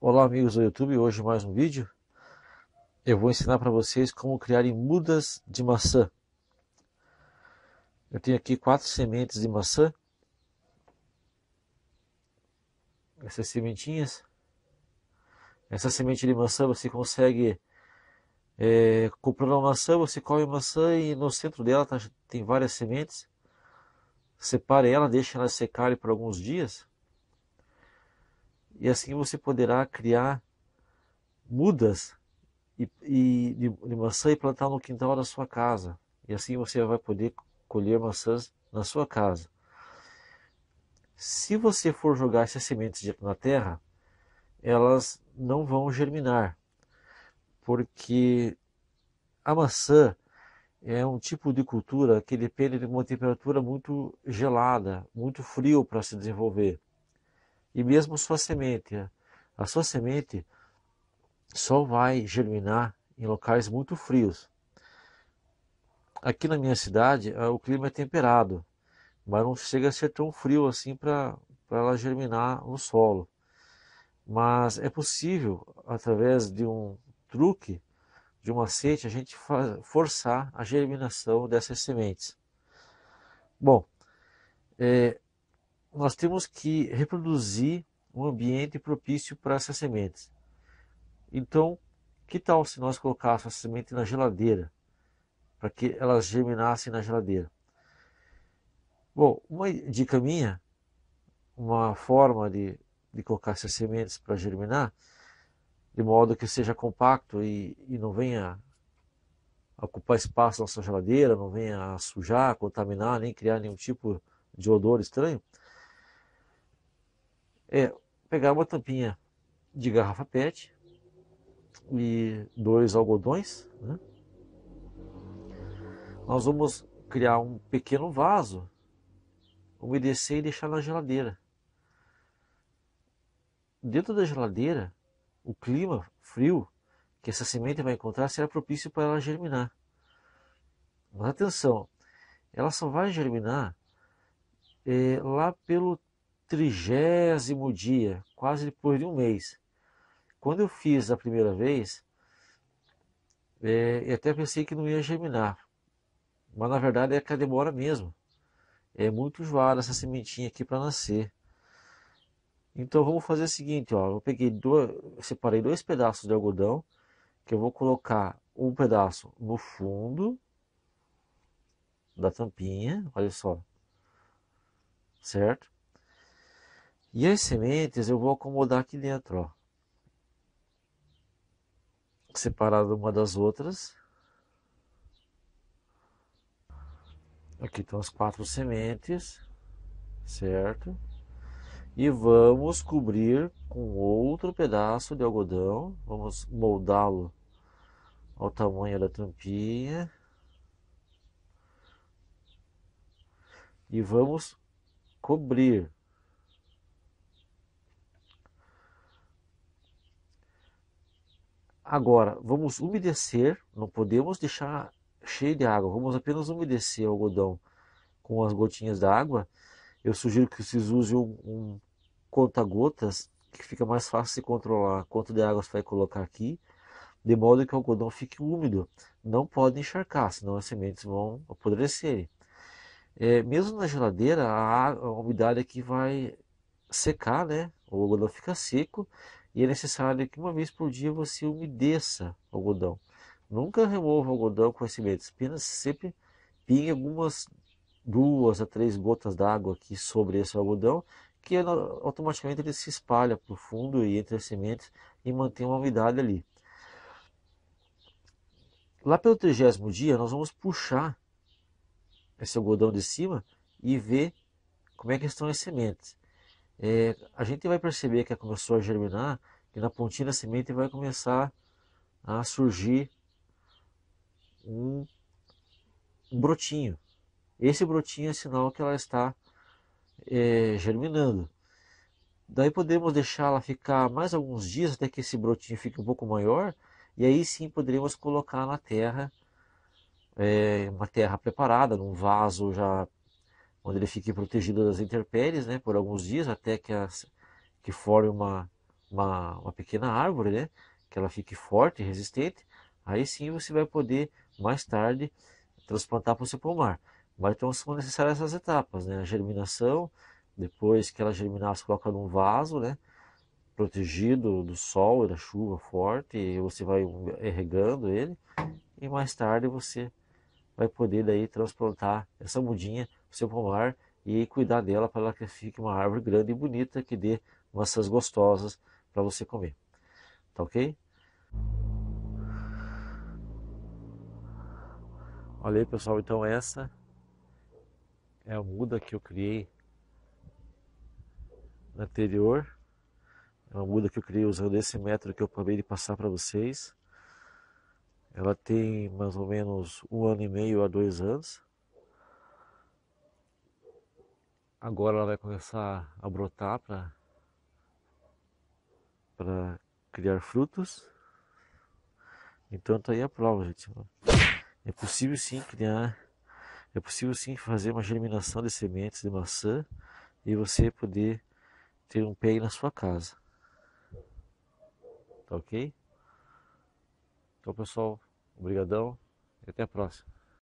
Olá amigos do YouTube, hoje mais um vídeo. Eu vou ensinar para vocês como criarem mudas de maçã. Eu tenho aqui quatro sementes de maçã. Essas sementinhas. Essa semente de maçã você consegue é, comprando uma maçã, você come maçã e no centro dela tá, tem várias sementes. Separe ela, deixe ela secar por alguns dias e assim você poderá criar mudas e, e de, de, maçã e plantar no quintal da sua casa. E assim você vai poder colher maçãs na sua casa. Se você for jogar essas sementes na terra, elas não vão germinar, porque a maçã é um tipo de cultura que depende de uma temperatura muito gelada, muito frio para se desenvolver e mesmo sua semente. Né? A sua semente só vai germinar em locais muito frios. Aqui na minha cidade, eh, o clima é temperado, mas não chega a ser tão frio assim para ela germinar no solo. Mas é possível, através de um truque, de um macete, a gente forçar a germinação dessas sementes. Bom, é, nós temos que reproduzir um ambiente propício para essas sementes. Então, que tal se nós colocássemos a semente na geladeira, para que elas germinassem na geladeira? Bom, uma dica minha, uma forma de, de colocar essas sementes para germinar, de modo que seja compacto e, e não venha ocupar espaço na sua geladeira, não venha sujar, contaminar, nem criar nenhum tipo de odor estranho, é pegar uma tampinha de garrafa PET e dois algodões. Né? Nós vamos criar um pequeno vaso, umedecer e deixar na geladeira. Dentro da geladeira, o clima frio que essa semente vai encontrar será propício para ela germinar. Mas atenção, ela só vai germinar é, lá pelo trigésimo dia, quase depois de um mês. Quando eu fiz a primeira vez, é, eu até pensei que não ia germinar, mas na verdade é que demora mesmo. É muito joada essa sementinha aqui para nascer. Então vamos fazer o seguinte, ó, eu peguei dois, separei dois pedaços de algodão que eu vou colocar um pedaço no fundo da tampinha, olha só, certo? E as sementes eu vou acomodar aqui dentro, ó. Separado uma das outras. Aqui estão as quatro sementes, certo? E vamos cobrir com outro pedaço de algodão. Vamos moldá-lo ao tamanho da tampinha. E vamos cobrir Agora, vamos umedecer, não podemos deixar cheio de água, vamos apenas umedecer o algodão com as gotinhas da água. Eu sugiro que vocês usem um, um conta-gotas, que fica mais fácil de controlar quanto de água você vai colocar aqui, de modo que o algodão fique úmido. Não pode encharcar, senão as sementes vão apodrecer. É, mesmo na geladeira, a, a umidade aqui vai secar, né? o algodão fica seco e é necessário que uma vez por dia você umedeça o algodão. Nunca remova o algodão com as sementes, apenas sempre pingue algumas duas a três gotas d'água aqui sobre esse algodão, que é automaticamente ele se espalha para o fundo e entre as sementes e mantém uma umidade ali. Lá pelo trigésimo dia, nós vamos puxar esse algodão de cima e ver como é que estão as sementes é, a gente vai perceber que começou a germinar, que na pontinha da semente vai começar a surgir um, um brotinho. Esse brotinho é sinal que ela está é, germinando. Daí podemos deixá-la ficar mais alguns dias até que esse brotinho fique um pouco maior e aí sim poderemos colocar na terra é, uma terra preparada, num vaso já onde ele fique protegido das intempéries, né, por alguns dias, até que, as, que forme uma, uma, uma pequena árvore, né, que ela fique forte e resistente, aí sim você vai poder, mais tarde, transplantar para o seu pomar. Mas então são necessárias essas etapas, né, a germinação, depois que ela germinar, você coloca num vaso, né, protegido do sol e da chuva forte, e você vai regando ele, e mais tarde você vai poder daí transplantar essa mudinha no seu pomar e cuidar dela para que fique uma árvore grande e bonita que dê maçãs gostosas para você comer. Tá ok? Olha aí pessoal, então essa é a muda que eu criei anterior. É uma muda que eu criei usando esse método que eu acabei de passar para vocês. Ela tem mais ou menos um ano e meio a dois anos. Agora ela vai começar a brotar para criar frutos. Então tá aí a prova, gente. É possível sim criar, é possível sim fazer uma germinação de sementes de maçã e você poder ter um pé aí na sua casa. Tá ok? Então, pessoal, obrigadão e até a próxima.